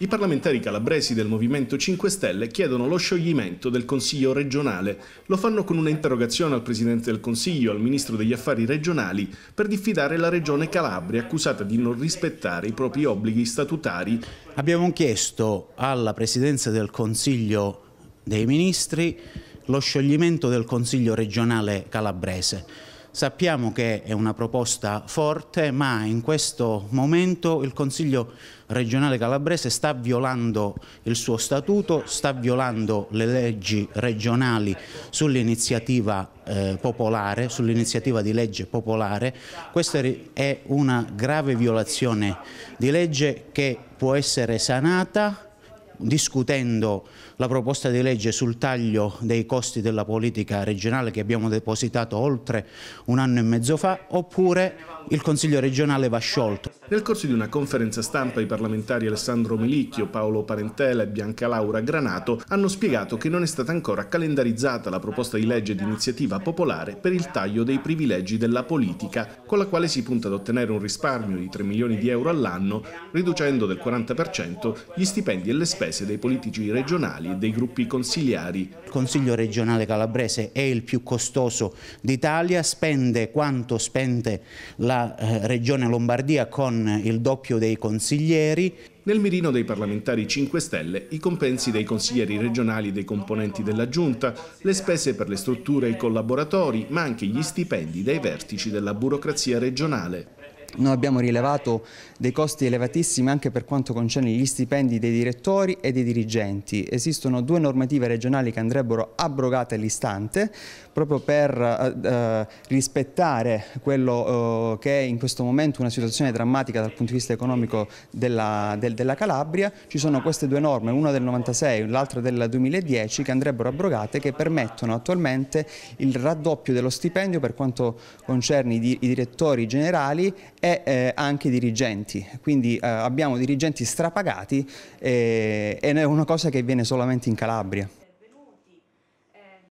i parlamentari calabresi del Movimento 5 Stelle chiedono lo scioglimento del Consiglio regionale. Lo fanno con un'interrogazione al Presidente del Consiglio, al Ministro degli Affari regionali, per diffidare la Regione Calabria, accusata di non rispettare i propri obblighi statutari. Abbiamo chiesto alla Presidenza del Consiglio dei Ministri lo scioglimento del Consiglio regionale calabrese Sappiamo che è una proposta forte, ma in questo momento il Consiglio regionale calabrese sta violando il suo statuto, sta violando le leggi regionali sull'iniziativa eh, popolare, sull'iniziativa di legge popolare. Questa è una grave violazione di legge che può essere sanata discutendo la proposta di legge sul taglio dei costi della politica regionale che abbiamo depositato oltre un anno e mezzo fa, oppure il Consiglio regionale va sciolto. Nel corso di una conferenza stampa i parlamentari Alessandro Milicchio, Paolo Parentela e Bianca Laura Granato hanno spiegato che non è stata ancora calendarizzata la proposta di legge di iniziativa popolare per il taglio dei privilegi della politica, con la quale si punta ad ottenere un risparmio di 3 milioni di euro all'anno, riducendo del 40% gli stipendi e le spese spese dei politici regionali e dei gruppi consigliari. Il Consiglio regionale calabrese è il più costoso d'Italia, spende quanto spende la eh, regione Lombardia con il doppio dei consiglieri. Nel mirino dei parlamentari 5 Stelle i compensi dei consiglieri regionali e dei componenti della Giunta, le spese per le strutture e i collaboratori, ma anche gli stipendi dei vertici della burocrazia regionale. Noi abbiamo rilevato dei costi elevatissimi anche per quanto concerne gli stipendi dei direttori e dei dirigenti. Esistono due normative regionali che andrebbero abrogate all'istante proprio per eh, eh rispettare quello eh, che è in questo momento una situazione drammatica dal punto di vista economico della, del, della Calabria. Ci sono queste due norme, una del 96 e l'altra del 2010 che andrebbero abrogate che permettono attualmente il raddoppio dello stipendio per quanto concerne i, direttori generali e eh, anche dirigenti, quindi eh, abbiamo dirigenti strapagati eh, ed è una cosa che avviene solamente in Calabria.